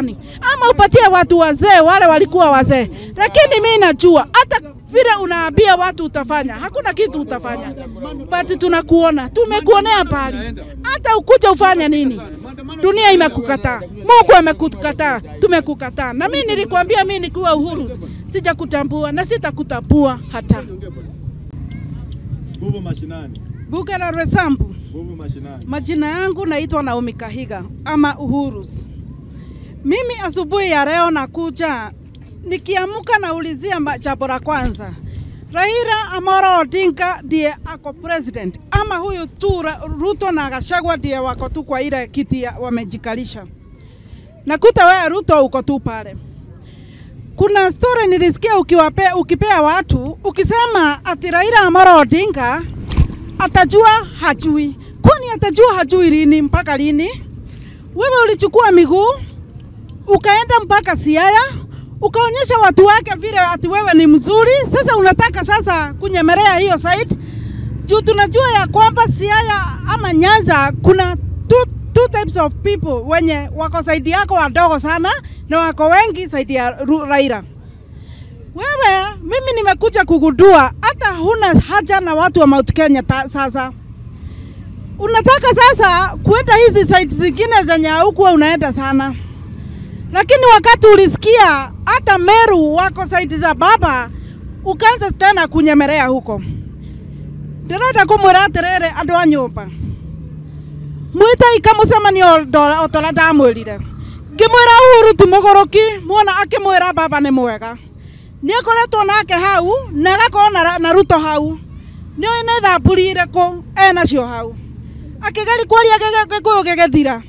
fulani, ama upatie watu wazee wale walikuwa wazee. Lakini mi najua hata vile unaambia watu utafanya, hakuna kitu utafanya, bati tunakuona, tumekuonea pali. Hata ukuja ufanya nini, dunia imekukataa, Mungu amekukataa, tumekukataa. Na mimi nilikwambia, mi nikiwa uhuru sijakutambua na sitakutambua hata. Nguvu mashinani. Buga la Resambu. Nguvu mashinani. Majina yangu naitwa Naomi Kahiga ama Uhurus. Mimi asubuhi ya leo nakuja nikiamka, naulizia jambo la kwanza, Raila Amolo Odinga ndiye ako president ama huyu tu Ruto na Gachagua ndiye wako tu kwa ile kiti wamejikalisha? Nakuta wewe Ruto uko tu pale. Kuna story nilisikia ukiwape, ukipea watu ukisema ati Raila Amolo Odinga atajua hajui. Kwani atajua hajui lini mpaka lini? Wewe ulichukua miguu ukaenda mpaka Siaya ukaonyesha watu wake vile ati wewe ni mzuri. Sasa unataka sasa kunyemelea hiyo site juu tunajua ya kwamba Siaya ama Nyanza kuna two, two types of people wenye wako saidi yako wadogo sana na wako wengi saidi ya Raila. Wewe mimi nimekuja kugudua hata huna haja na watu wa Mount Kenya ta, sasa unataka sasa kuenda hizi site zingine zenye haukuwa unaenda sana lakini wakati ulisikia hata Meru wako saidi za baba, ukaanza tena kunyemerea huko. Ndirenda kumwira atiriri andu a nyumba, mwitai kamucemanio utoria ndamwirire ngimwira Uhuru ti muguruki muona akimwira baba ni mwega niekoretwo nake hau na agakorwo na Ruto hau nioĩ nĩ thamburi irĩkũ enacio hau akĩgeri kwaria gĩkũyũ gĩgĩthira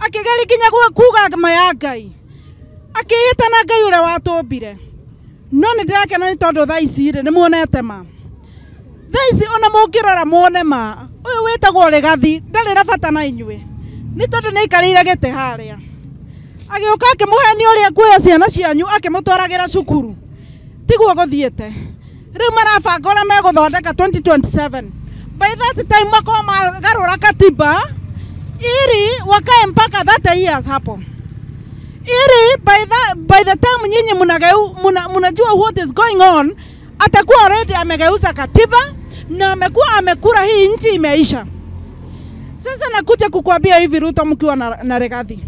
akĩgeri nginya kuga ma ya Ngai akĩhĩta na ngai ũrĩa watũmbire no nĩ ndĩrakena nĩ tondũ thaa ici rĩ nĩ muonete ma thaa ici ona mũngĩrora muone ma ũyũ wĩtagwo rĩgathi ndarĩ na bata na inyuĩ nĩ tondũ nĩ aikarĩire gĩtĩ harĩa agĩũka akĩmũhenia ũrĩa kuoya ciana cianyu akĩmũtwaragĩra cukuru tiguo gũthiĩte rĩu marabanga ũrĩa megũthondeka 2027 by that time makorwo magarũra katiba ili wakae mpaka 30 years hapo ili by, that, by the time nyinyi mnajua muna, what is going on, atakuwa already amegeuza katiba na amekuwa amekura hii nchi imeisha. Sasa nakuja kukuambia hivi, Ruto mkiwa na, na Rigathi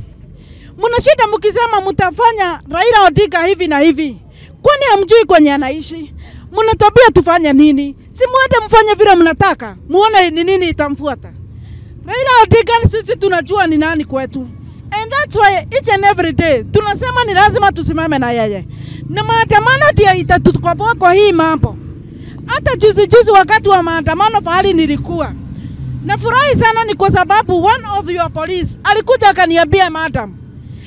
mnashinda mkisema mtafanya Raila Odinga hivi na hivi, kwani hamjui kwenye anaishi? Mnatwambia tufanye nini? Si muende mfanye vile mnataka, muone ni nini itamfuata. Raila Odinga sisi tunajua ni nani kwetu. And that's why each and every day tunasema ni lazima tusimame na yeye, na maandamano ndio itatukomboa kwa hii mambo. Hata juzi juzi, wakati wa maandamano pahali nilikuwa na furahi sana, ni kwa sababu one of your police alikuja akaniambia, madam,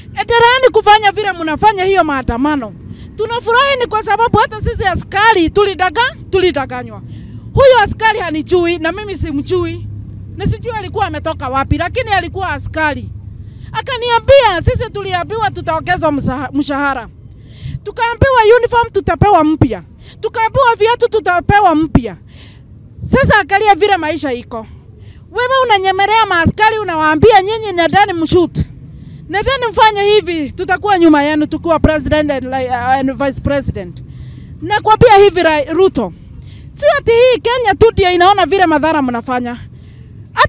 endeleeni kufanya vile mnafanya hiyo maandamano. Tunafurahi ni kwa sababu hata sisi askari tulidaga tulidaganywa. Huyo askari hanijui na mimi simjui, na sijui alikuwa ametoka wapi, lakini alikuwa askari. Akaniambia sisi tuliambiwa tutaongezwa mshahara, tukaambiwa uniform tutapewa mpya, tukaambiwa viatu tutapewa mpya. Sasa angalia vile maisha iko. Wewe unanyemelea maaskari, unawaambia nyinyi nadani mshut nadani mfanye hivi, tutakuwa nyuma yenu tukiwa president and, uh, and vice president. Nakwambia hivi Ruto, sio ati hii Kenya tu ndio inaona vile madhara mnafanya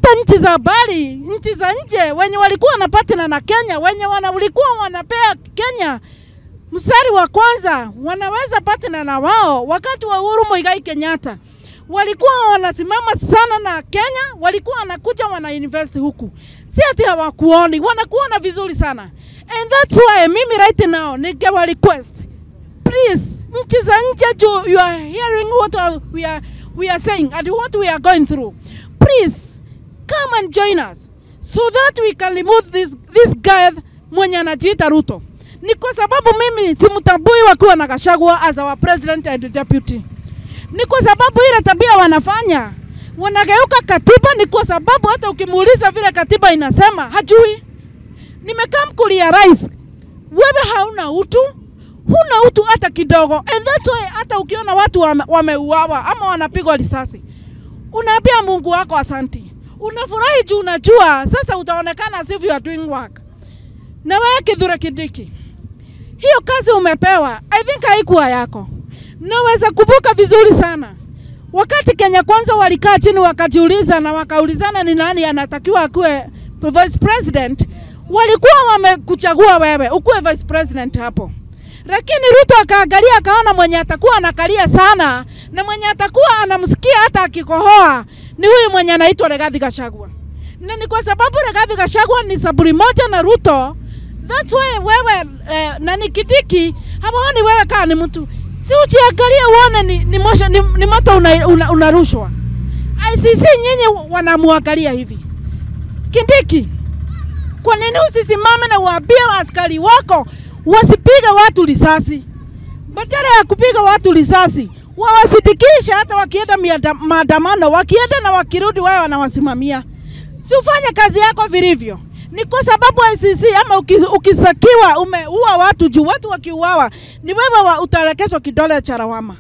hata nchi za bali nchi za nje, wenye walikuwa wanapatana na Kenya, wenye wana, ulikuwa wanapea Kenya mstari wa kwanza, wanaweza patana na wao. Wakati wa Uhuru Muigai Kenyatta walikuwa wanasimama sana na Kenya, walikuwa wanakuja wana invest huku, si ati hawakuoni, wanakuona vizuri sana. And that's why mimi right now ningewa request please, nchi za nje juu, you are hearing what we are, we are saying and what we are going through please come and join us so that we can remove this, this guy mwenye anajiita Ruto. Ni kwa sababu mimi simtambui wakiwa na Gachagua as our president and deputy. Ni kwa sababu ile tabia wanafanya wanageuka katiba, ni kwa sababu hata ukimuuliza vile katiba inasema hajui. Nimekaa mkulia rais, wewe hauna utu, huna utu hata kidogo, and that way hata ukiona watu wameuawa wame ama wanapigwa risasi unaambia Mungu wako asanti unafurahi juu unajua sasa utaonekana as if you are doing work. Na wewe Kithure Kindiki, hiyo kazi umepewa, I think haikuwa yako. Naweza kumbuka vizuri sana wakati Kenya Kwanza walikaa chini wakajiuliza na wakaulizana ni nani anatakiwa akuwe vice president, walikuwa wamekuchagua wewe ukuwe vice president hapo lakini Ruto akaangalia akaona mwenye atakuwa anakalia sana na mwenye atakuwa anamsikia hata akikohoa ni huyu mwenye anaitwa Rigathi Gachagua, na ni kwa sababu Rigathi Gachagua ni saburi moja na Ruto. That's why wewe eh, na ni Kidiki hawaoni wewe kaa ni mtu, si uchiangalie uone ni, ni, mosha, ni, ni moto unarushwa una, una, ICC nyinyi wanamuangalia hivi. Kindiki, kwa nini usisimame na uambie askari wako wasipige watu risasi badala ya kupiga watu risasi wawasitikisha hata wakienda maandamano, wakienda na wakirudi, wao wanawasimamia. Si ufanye kazi yako vilivyo ni kwa sababu ICC ama ukisakiwa umeua watu juu watu wakiuawa ni wewe wa utarekeshwa kidole cha lawama.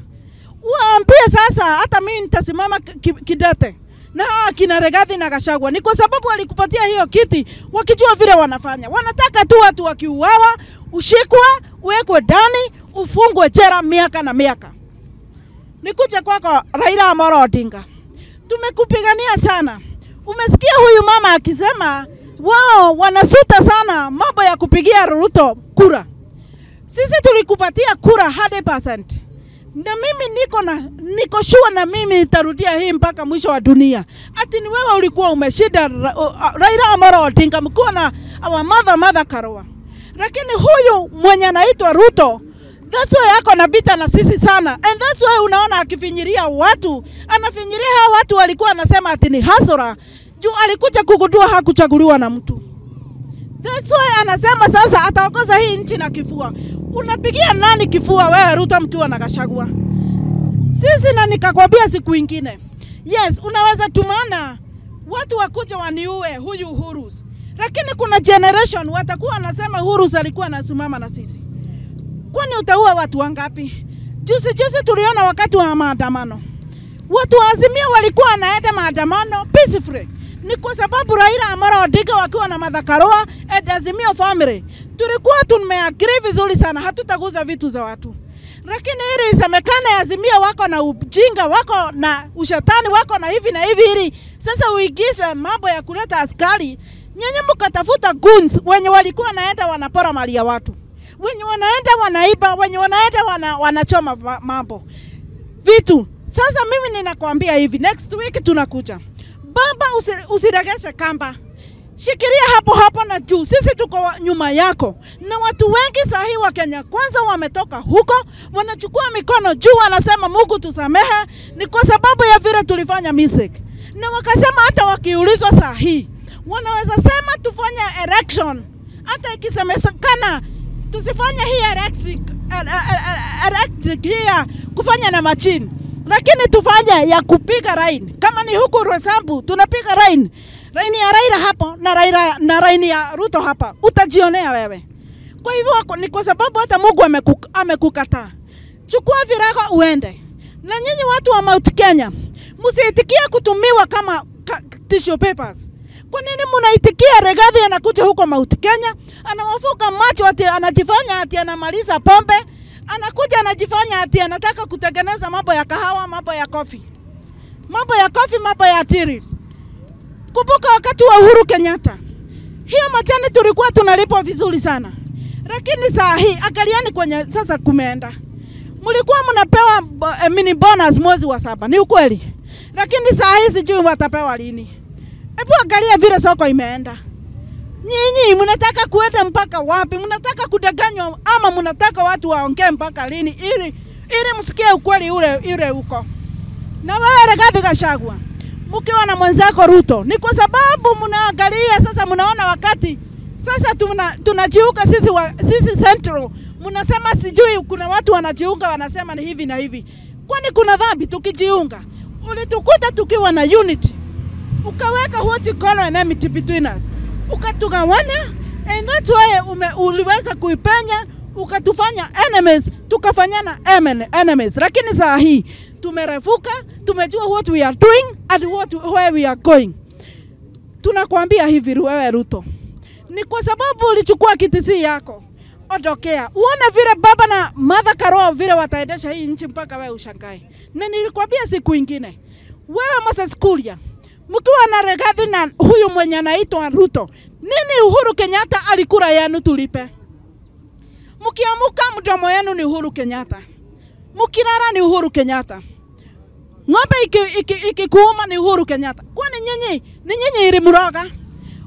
Waambie sasa, hata mimi nitasimama kidete na hawa kina Regathi na Gachagua, ni kwa sababu walikupatia hiyo kiti wakijua vile wanafanya. Wanataka tu watu wakiuawa ushikwa, uwekwe ndani, ufungwe jera miaka na miaka nikuje kwako Raila Amolo Odinga, tumekupigania sana. Umesikia huyu mama akisema wao wanasuta sana mambo ya kupigia Ruto kura. Sisi tulikupatia kura 100%. Na mimi niko na niko shua na mimi nitarudia hii mpaka mwisho wa dunia. Ati ni wewe ulikuwa umeshinda uh, uh, Raila Amolo Odinga mkuu na our mother mother Karua, lakini huyu mwenye anaitwa Ruto That's why yako napita na sisi sana, and that's why unaona akifinyiria watu, anafinyiria hao watu walikuwa anasema ati ni hasara juu alikuja kugundua hakuchaguliwa na mtu. That's why anasema sasa ataongoza hii nchi na kifua. Unapigia nani kifua wewe Ruto mkiwa na Gachagua? Sisi na nikakwambia siku ingine, yes, unaweza tumana watu wakuja waniue huyu Uhuru, lakini kuna generation watakuwa wanasema Uhuru alikuwa anasimama na sisi kwani utaua watu wangapi? Juzi juzi tuliona wakati wa maandamano, watu wa Azimio walikuwa wanaenda maandamano peacefully ni kwa sababu Raila Amolo Odinga wakiwa na Martha Karua and Azimio family tulikuwa tumeagiri vizuri sana, hatutaguza vitu za watu, lakini ili isemekane Azimio wako na ujinga, wako na ushetani, wako na hivi na hivi, ili sasa uigize mambo ya kuleta askari. Nyenye mkatafuta guns wenye walikuwa naenda wanapora mali ya watu wenye wanaenda wanaiba, wenye wanaenda wana, wanachoma mambo vitu. Sasa mimi ninakwambia hivi, next week tunakuja. Baba, usiregeshe kamba shikiria hapo hapo na juu, sisi tuko nyuma yako. Na watu wengi sahi wa Kenya Kwanza wametoka huko, wanachukua mikono juu, wanasema Mungu tusamehe, ni kwa sababu ya vile tulifanya mistake. Na wakasema hata wakiulizwa sahi wanaweza sema tufanye hata ikisemekana tusifanye hii electric, e, e, e, electric hii kufanya na machine, lakini tufanye ya kupiga rain. Kama ni huku Rosambu tunapiga rain, raini ya Raila hapo na Raila na raini ya Ruto hapa, utajionea wewe. Kwa hivyo ni kwa sababu hata Mungu amekukataa. Chukua virago uende. Na nyinyi watu wa Mount Kenya, msiitikie kutumiwa kama tissue papers. Kwa nini mnaitikia Regadhi anakuja huko Mount Kenya? anawafuka macho ati anajifanya ati anamaliza pombe, anakuja anajifanya ati anataka kutengeneza mambo ya kahawa, mambo ya kofi, mambo ya kofi, mambo ya tiri. leaves. Kumbuka wakati wa Uhuru Kenyatta, hiyo majani tulikuwa tunalipwa vizuri sana, lakini saa hii angalieni kwenye sasa kumeenda. Mlikuwa mnapewa eh, mini bonus mwezi wa saba, ni ukweli, lakini saa hii sijui watapewa lini. Hebu angalia vile soko imeenda. Nyinyi mnataka kuenda mpaka wapi? Mnataka kudanganywa ama mnataka watu waongee mpaka lini ili ili msikie ukweli ule ile huko? na wewe Rigathi Gachagua mkiwa na mwenzako Ruto, ni kwa sababu mnaangalia sasa, mnaona wakati sasa tuna, tunajiuka sisi, wa, sisi Central, mnasema sijui kuna watu wanajiunga wanasema ni hivi na hivi. Kwani kuna dhambi tukijiunga? Ulitukuta tukiwa na unity, ukaweka what you call an enmity between us ukatugawanya and that's ume, uliweza kuipenya ukatufanya enemies, tukafanyana enemies, lakini saa hii tumerefuka, tumejua what we are doing and what, where we are going. Tunakwambia hivi wewe Ruto, ni kwa sababu ulichukua kitisi yako, odokea Uone vile baba na madha karoa vile wataendesha hii nchi mpaka wewe ushangae. Na nilikwambia siku ingine, wewe Moses Kuria mkiwa na regadhi na huyu mwenye anaitwa Ruto, nini Uhuru Kenyatta alikura yenu tulipe? Mkiamuka mdomo yenu ni Uhuru Kenyatta, mkirara ni Uhuru Kenyatta, ng'ombe ikikuuma iki, iki, iki ni Uhuru Kenyatta. Kwani nyinyi ni nyinyi ilimroga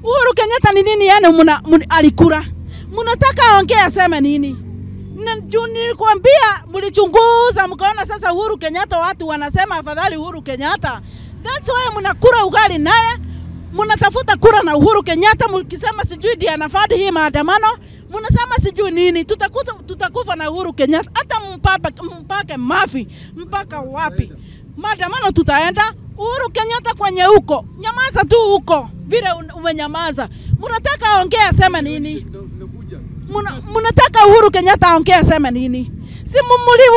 Uhuru Kenyatta ni nini yani muna, mun, alikura mnataka aongee aseme nini? Nilikwambia mlichunguza mkaona, sasa Uhuru Kenyatta watu wanasema afadhali Uhuru Kenyatta That's why mnakura ugali naye, mnatafuta kura na Uhuru Kenyatta, mkisema sijui ndiye anafadi hii maandamano, mnasema sijui nini, tutakufa, tutakufa na Uhuru Kenyatta, hata mpaka mpaka mafi mpaka wapi maandamano tutaenda. Uhuru Kenyatta kwenye huko, nyamaza tu huko vile umenyamaza. Mnataka aongee aseme nini? Mnataka Uhuru Kenyatta aongee aseme nini? si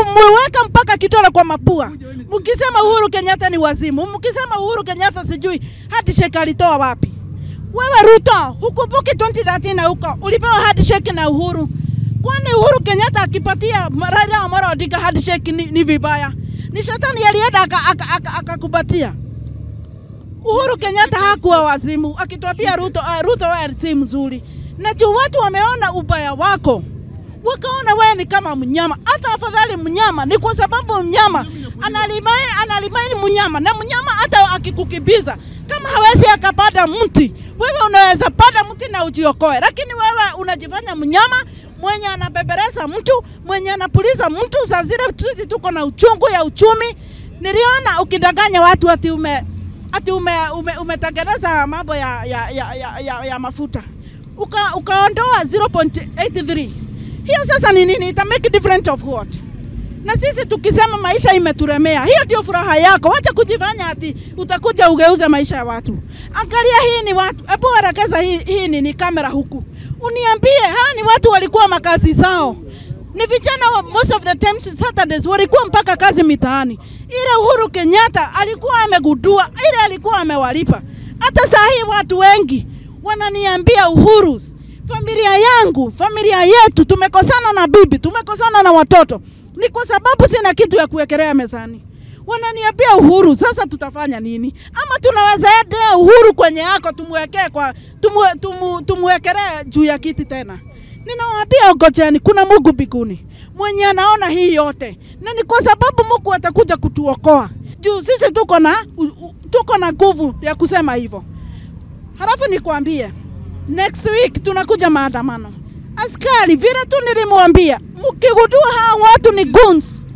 mliweka mpaka kitola kwa mapua, mkisema Uhuru Kenyatta ni wazimu, mkisema Uhuru Kenyatta sijui handshake alitoa wapi? Wewe Ruto, hukumbuki 2013 na huko ulipewa handshake na Uhuru? Kwani Uhuru Kenyatta akipatia Raila Amolo Odinga handshake ni, ni vibaya? Ni shetani alienda akakupatia aka, Uhuru Kenyatta hakuwa wazimu, akituambia Ruto, uh, Ruto wewe si mzuri, na tu watu wameona ubaya wako wakaona wewe ni kama mnyama. Hata afadhali mnyama, ni kwa sababu mnyama analimaini ni mnyama, na mnyama hata akikukibiza kama hawezi akapata mti, wewe unaweza pata mti na ujiokoe, lakini wewe unajifanya mnyama mwenye anapepereza mtu, mwenye anapuliza mtu. Saa zile sisi tuko na uchungu ya uchumi. Niliona ukidanganya watu ati ume ati ume, ume, umetengeneza mambo ya, ya, ya, ya, ya, ya mafuta uka, ukaondoa 0.83 hiyo sasa ni nini? Ita make different of what? Na sisi tukisema maisha imeturemea, hiyo ndio furaha yako. Wacha kujifanya ati utakuja ugeuze maisha ya watu. Angalia, hii ni watu, hebu elekeza hii, hii ni, ni kamera huku, uniambie hawa ni watu walikuwa makazi zao ni vijana wa most of the times Saturdays walikuwa mpaka kazi mitaani. Ile Uhuru Kenyatta alikuwa amegudua, ile alikuwa amewalipa. Hata saa hii watu wengi wananiambia Uhuru familia yangu, familia yetu, tumekosana na bibi, tumekosana na watoto, ni kwa sababu sina kitu ya kuwekelea mezani. Wananiambia uhuru, sasa tutafanya nini? Ama tunaweza edea uhuru kwenye yako, tumwekee kwa tumwe, tumu, tumwekelee juu ya kiti tena. Ninawaambia ogojeni, kuna Mungu mbinguni mwenye anaona hii yote, na ni kwa sababu Mungu atakuja kutuokoa juu sisi tuko na tuko na nguvu ya kusema hivyo. Halafu nikwambie Next week tunakuja maandamano. Askari, vile tu nilimwambia, mkigundua hawa watu ni guns,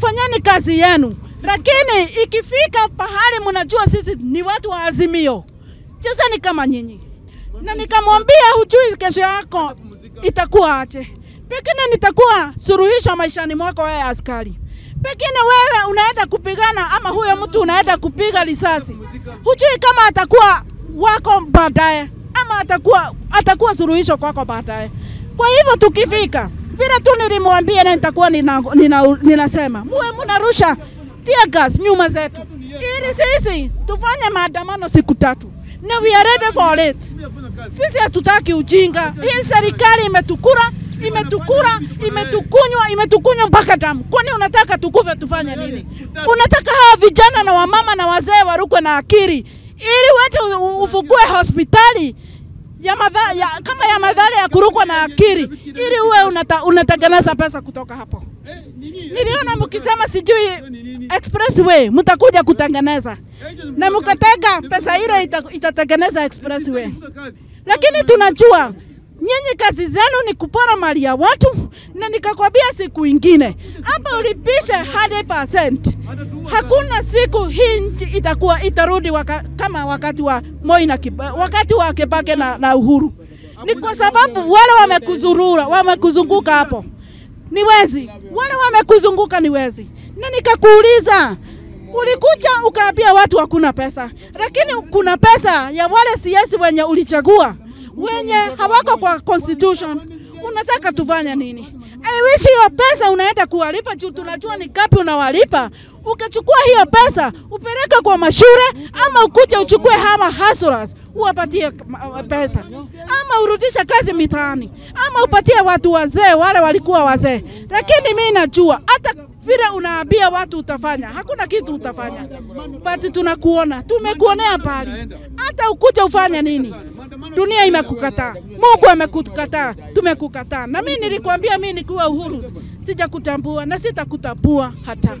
fanyeni kazi yenu, lakini ikifika pahali mnajua sisi ni watu wa Azimio, chezeni kama nyinyi. Na nikamwambia hujui kesho yako itakuwa aje, pengine nitakuwa suluhisho maishani mwako wewe askari pengine wewe unaenda kupigana ama huyo mtu unaenda kupiga risasi, hujui kama atakuwa wako baadaye ama atakuwa, atakuwa suluhisho kwako baadaye. Kwa hivyo tukifika vile tu nilimwambia na nitakuwa ninasema nina, nina, nina muwe mnarusha tear gas nyuma zetu, ili sisi tufanye maandamano siku tatu na we are ready for it. Sisi hatutaki ujinga. Hii serikali imetukura imetukura imetukunywa imetukunywa mpaka damu. Kwani unataka tukufe tufanye nini? Unataka hawa vijana na wamama na wazee warukwe na akili ili wete ufugue hospitali ya madha, ya, kama ya madhara ya kurukwa na akili, ili uwe unata, unatengeneza pesa kutoka hapo. Niliona mkisema sijui expressway mtakuja kutengeneza, na mkatega pesa ile itatengeneza expressway, lakini tunajua nyinyi kazi zenu ni kupora mali ya watu, na nikakwambia siku ingine hapa ulipishe 100%. Hakuna siku hii itakuwa itarudi waka, kama wakati wa Moi na kipa, wakati wa Kibaki na, na Uhuru. Ni kwa sababu wale wamekuzurura, wamekuzunguka hapo ni wezi, wale wamekuzunguka ni wezi. Na nikakuuliza ulikuja ukaambia watu hakuna pesa, lakini kuna pesa ya wale siasi wenye ulichagua wenye hawako kwa constitution, unataka tufanya nini? I wish hiyo pesa unaenda kuwalipa juu tunajua ni kapi unawalipa. Ukichukua hiyo pesa upeleke kwa mashule, ama ukuje uchukue hama hasuras uwapatie pesa, ama urudishe kazi mitaani, ama upatie watu wazee wale walikuwa wazee. Lakini mi najua hata vile unaambia watu utafanya, hakuna kitu utafanya, but tunakuona, tumekuonea pali. Hata ukuja ufanye nini, dunia imekukataa, Mungu amekukataa, tumekukataa. Na mimi nilikwambia, mimi nikiwa Uhuru sijakutambua na sitakutambua hata